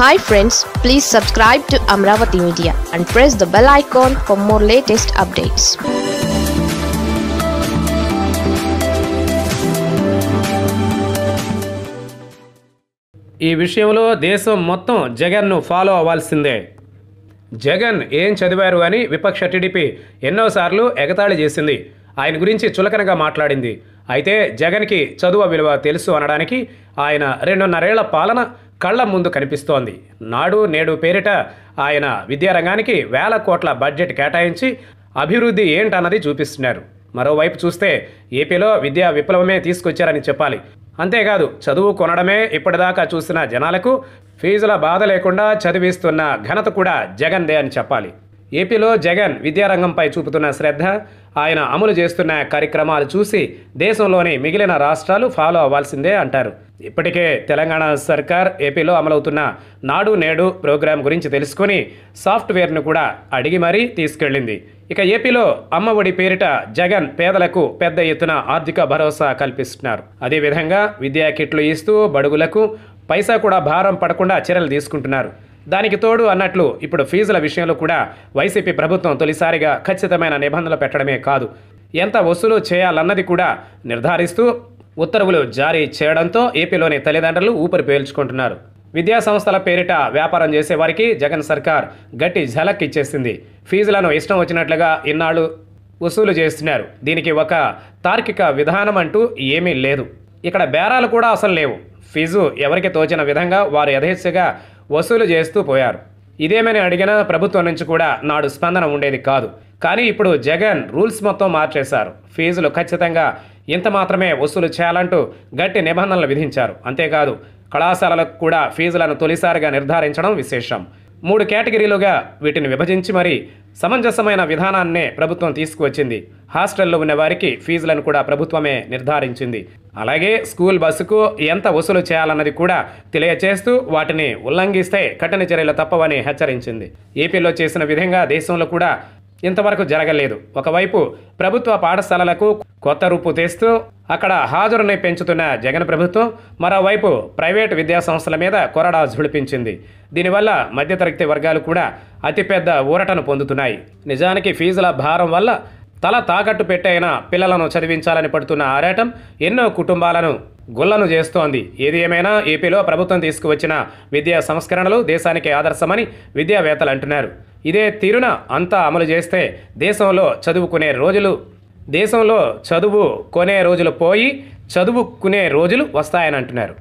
hi friends please subscribe to Amaravati media and press the bell icon for more latest updates ఈ విషయంలో దేశం మొత్తం జగన్ను ఫాలో అవ్వాల్సిందే జగన్ ఏం చదివారు అని విపక్ష టీడీపీ ఎన్నోసార్లు ఎగతాళి చేసింది ఆయన గురించి చులకనగా మాట్లాడింది అయితే జగన్కి చదువు విలువ తెలుసు అనడానికి ఆయన రెండున్నరేళ్ల పాలన కళ్ల ముందు కనిపిస్తోంది నాడు నేడు పేరిట ఆయన విద్యారంగానికి వేల కోట్ల బడ్జెట్ కేటాయించి అభివృద్ధి ఏంటన్నది చూపిస్తున్నారు మరోవైపు చూస్తే ఏపీలో విద్యా విప్లవమే తీసుకొచ్చారని చెప్పాలి అంతేకాదు చదువు కొనడమే ఇప్పటిదాకా చూసిన జనాలకు ఫీజుల బాధ లేకుండా చదివిస్తున్న ఘనత కూడా జగన్దే అని చెప్పాలి ఏపీలో జగన్ విద్యారంగంపై చూపుతున్న శ్రద్ధ ఆయన అమలు చేస్తున్న కార్యక్రమాలు చూసి దేశంలోని మిగిలిన రాష్ట్రాలు ఫాలో అవ్వాల్సిందే అంటారు ఇప్పటికే తెలంగాణ సర్కార్ ఏపీలో అమలవుతున్న నాడు నేడు ప్రోగ్రాం గురించి తెలుసుకొని సాఫ్ట్వేర్ను కూడా అడిగి మరీ తీసుకెళ్లింది ఇక ఏపీలో అమ్మఒడి పేరిట జగన్ పేదలకు పెద్ద ఎత్తున ఆర్థిక భరోసా కల్పిస్తున్నారు అదేవిధంగా విద్యా కిట్లు ఇస్తూ బడుగులకు పైసా కూడా భారం పడకుండా చర్యలు తీసుకుంటున్నారు దానికి తోడు అన్నట్లు ఇప్పుడు ఫీజుల విషయంలో కూడా వైసీపీ ప్రభుత్వం తొలిసారిగా ఖచ్చితమైన నిబంధనలు పెట్టడమే కాదు ఎంత వసూలు చేయాలన్నది కూడా నిర్ధారిస్తూ ఉత్తర్వులు జారీ చేయడంతో ఏపీలోని తల్లిదండ్రులు ఊపిరి పీల్చుకుంటున్నారు విద్యా సంస్థల పేరిట వ్యాపారం చేసేవారికి జగన్ సర్కార్ గట్టి ఝలక్ ఇచ్చేసింది ఫీజులను ఇష్టం వచ్చినట్లుగా ఇన్నాళ్ళు వసూలు చేస్తున్నారు దీనికి ఒక తార్కిక విధానం అంటూ ఏమీ లేదు ఇక్కడ బేరాలు కూడా అసలు లేవు ఫీజు ఎవరికి తోచిన విధంగా వారు యథేచ్ఛగా వసూలు చేస్తూ పోయారు ఇదేమని అడిగినా ప్రభుత్వం నుంచి కూడా నాడు స్పందన ఉండేది కాదు కానీ ఇప్పుడు జగన్ రూల్స్ మొత్తం మార్చేశారు ఫీజులు ఖచ్చితంగా ఇంత మాత్రమే వసూలు చేయాలంటూ గట్టి నిబంధనలు విధించారు అంతేకాదు కళాశాలలకు కూడా ఫీజులను తొలిసారిగా నిర్ధారించడం విశేషం మూడు కేటగిరీలుగా వీటిని విభజించి మరి సమంజసమైన విధానాన్నే ప్రభుత్వం తీసుకువచ్చింది హాస్టల్లో ఉన్న వారికి ఫీజులను కూడా ప్రభుత్వమే నిర్ధారించింది అలాగే స్కూల్ బస్సుకు ఎంత వసూలు చేయాలన్నది కూడా తెలియచేస్తూ వాటిని ఉల్లంఘిస్తే కఠిన చర్యలు తప్పవని హెచ్చరించింది ఏపీలో చేసిన విధంగా దేశంలో కూడా ఇంతవరకు జరగలేదు ఒకవైపు ప్రభుత్వ పాఠశాలలకు కొత్త రూపు తెస్తూ అక్కడ హాజరుని పెంచుతున్న జగన్ ప్రభుత్వం మరోవైపు ప్రైవేటు విద్యాసంస్థల మీద కొరడా జుడిపించింది దీనివల్ల మధ్యతరగతి వర్గాలు కూడా అతిపెద్ద ఊరటను పొందుతున్నాయి నిజానికి ఫీజుల భారం వల్ల తల తాకట్టు పెట్టైనా పిల్లలను చదివించాలని పడుతున్న ఆరాటం ఎన్నో కుటుంబాలను గుల్లను చేస్తోంది ఏది ఏమైనా ఏపీలో ప్రభుత్వం తీసుకువచ్చిన విద్యా సంస్కరణలు దేశానికి ఆదర్శమని విద్యావేత్తలు అంటున్నారు ఇదే తీరున అంతా అమలు చేస్తే దేశంలో చదువుకునే రోజులు దేశంలో చదువు కొనే రోజులు పోయి చదువుకునే రోజులు వస్తాయని అంటున్నారు